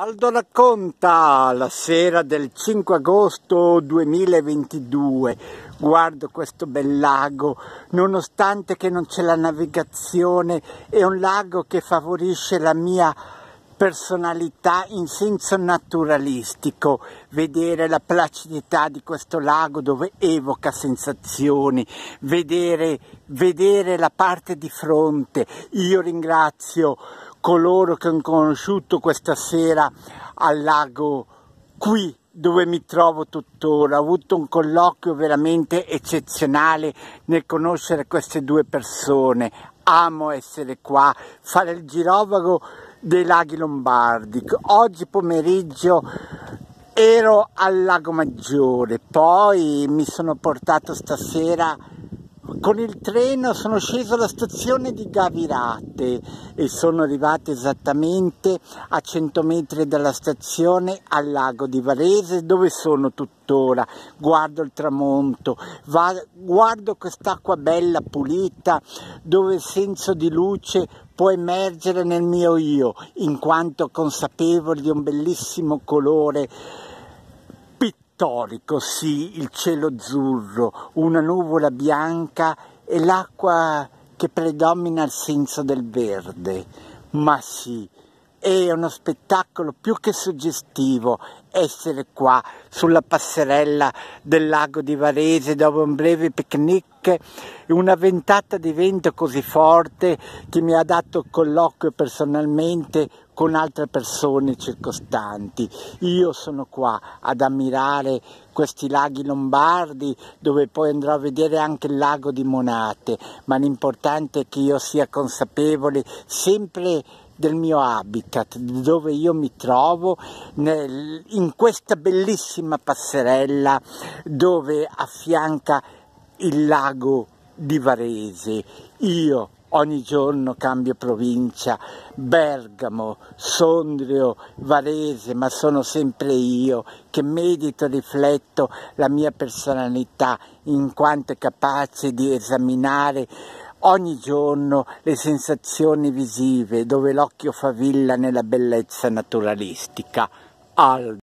Aldo racconta la sera del 5 agosto 2022, guardo questo bel lago, nonostante che non c'è la navigazione, è un lago che favorisce la mia personalità in senso naturalistico, vedere la placidità di questo lago dove evoca sensazioni, vedere, vedere la parte di fronte. Io ringrazio coloro che ho conosciuto questa sera al lago qui dove mi trovo tuttora. Ho avuto un colloquio veramente eccezionale nel conoscere queste due persone. Amo essere qua, fare il girovago dei laghi lombardi. Oggi pomeriggio ero al Lago Maggiore, poi mi sono portato stasera con il treno sono sceso alla stazione di Gavirate e sono arrivato esattamente a 100 metri dalla stazione al lago di Varese dove sono tuttora. Guardo il tramonto, va, guardo quest'acqua bella, pulita, dove il senso di luce può emergere nel mio io in quanto consapevole di un bellissimo colore pittorico, sì, il cielo azzurro, una nuvola bianca e l'acqua che predomina il senso del verde, ma sì, è uno spettacolo più che suggestivo essere qua sulla passerella del lago di Varese dopo un breve picnic, una ventata di vento così forte che mi ha dato colloquio personalmente con altre persone circostanti. Io sono qua ad ammirare questi laghi lombardi dove poi andrò a vedere anche il lago di Monate, ma l'importante è che io sia consapevole sempre del mio habitat, dove io mi trovo nel, in questa bellissima passerella dove affianca il lago di Varese. Io ogni giorno cambio provincia, Bergamo, Sondrio, Varese, ma sono sempre io che medito e rifletto la mia personalità in quanto è capace di esaminare ogni giorno le sensazioni visive dove l'occhio favilla nella bellezza naturalistica. Aldo.